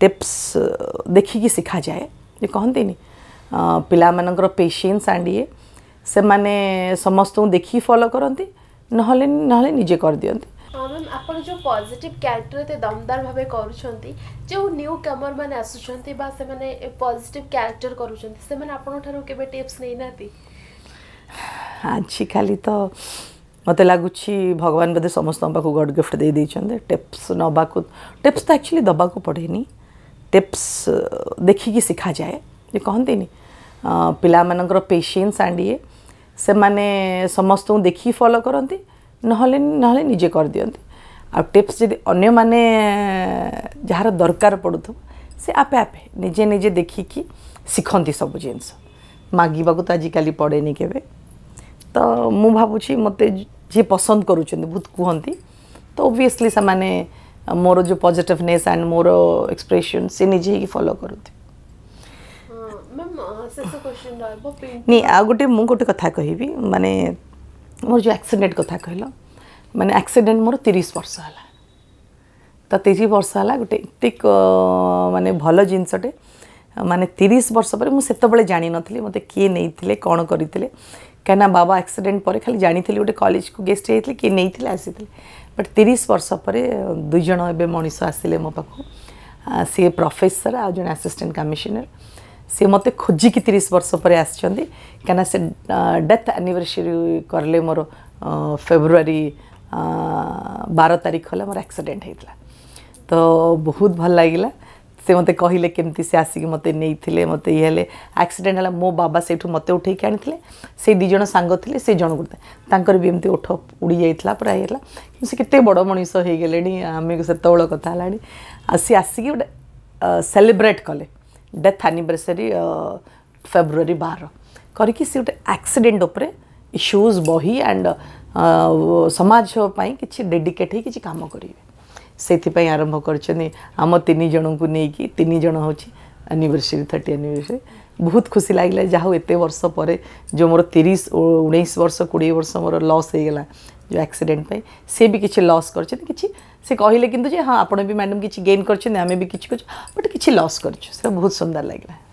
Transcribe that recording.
tips uh, देखिकी सिखा जाए ये कहती पा मान पेसेंस आंडिए से मैंने समस्त देखिए फलो करती ना निजे कर दिखती हाँ जो पॉजिटिव कैरेक्टर ते दमदार भाव कर जो न्यू कमर मैंने आसुंच पजिट क्यार्टर करप्स तो मत लगुच भगवान बोधे समस्त गड गिफ्ट दे दे टिप्स नाक टिप्स तो एक्चुअली को पड़े नहीं टिप्स uh, देखिकी सिखा जाए ये कहती पा मान पेसेंस आंडिए से मैंने समस्त देख फलो करती नजे कर दिखते टिप्स जी अं मैने दरकार पड़ू थो से आपे आपे निजे निजे देखिकी शिखती सब जिन मागक तो आजिकल पड़े नहीं के तो मुझे भावुँ मत जी पसंद करुँच बहुत कहते तो ओब्विस्ली से मैंने ମୋର ଯେଉଁ ପଜିଟିଭନେସ୍ ଆଣ୍ଡ ମୋର ଏକ୍ସପ୍ରେସନ୍ ସେ ନିଜେ ହେଇକି ଫଲୋ କରନ୍ତି ନାଇଁ ଆଉ ଗୋଟେ ମୁଁ ଗୋଟେ କଥା କହିବି ମାନେ ମୋର ଯେଉଁ ଆକ୍ସିଡେଣ୍ଟ କଥା କହିଲ ମାନେ ଆକ୍ସିଡେଣ୍ଟ ମୋର ତିରିଶ ବର୍ଷ ହେଲା ତ ତିରିଶ ବର୍ଷ ହେଲା ଗୋଟେ ଏତେ ମାନେ ଭଲ ଜିନିଷଟେ ମାନେ ତିରିଶ ବର୍ଷ ପରେ ମୁଁ ସେତେବେଳେ ଜାଣିନଥିଲି ମୋତେ କିଏ ନେଇଥିଲେ କ'ଣ କରିଥିଲେ କାହିଁକିନା ବାବା ଆକ୍ସିଡେଣ୍ଟ ପରେ ଖାଲି ଜାଣିଥିଲି ଗୋଟେ କଲେଜକୁ ଗେଷ୍ଟ ହେଇଥିଲେ କିଏ ନେଇଥିଲେ ଆସିଥିଲେ ବଟ୍ ତିରିଶ ବର୍ଷ ପରେ ଦୁଇ ଜଣ ଏବେ ମଣିଷ ଆସିଲେ ମୋ ପାଖକୁ ସିଏ ପ୍ରଫେସର ଆଉ ଜଣେ ଆସିଷ୍ଟାଣ୍ଟ କମିଶନର ସିଏ ମୋତେ ଖୋଜିକି ତିରିଶ ବର୍ଷ ପରେ ଆସିଛନ୍ତି କାହିଁକିନା ସେ ଡେଥ୍ ଆନିଭର୍ସରୀ କଲେ ମୋର ଫେବୃଆରୀ ବାର ତାରିଖ ହେଲା ମୋର ଆକ୍ସିଡେଣ୍ଟ ହେଇଥିଲା ତ ବହୁତ ଭଲ ଲାଗିଲା से मत कहे कमी से आसिक मत नहीं मत ये आक्सीडेट है मो बाबा से मत उठे आनी दुज सांग से जन गुटर भी एमती ओठ उड़ी जाइला पूरा ये से के बड़ मनीष हो गले आम से कथा सी आसिक गोटे सेलिब्रेट कले डेथ आनिभरसरी फेब्रुरी बार कर आक्सीडेट उपरूज बही एंड समाज किसी डेडिकेट हो किसी कम करेंगे से आरंभ करम तीन जन को लेकिन तीन जन हूँ एनिवर्सरी थर्टी एनिवर्सरी बहुत खुशी लगे जहाँ एत वर्ष पर जो मोर तीस उन्नीस वर्ष कोड़े वर्ष मोर लस होगा जो एक्सीडेंट पे से भी किसी लस कर से कहले कि हाँ आप मैडम किसी गेन करें भी किसी बट किसी लस कर बहुत सुंदर लगेगा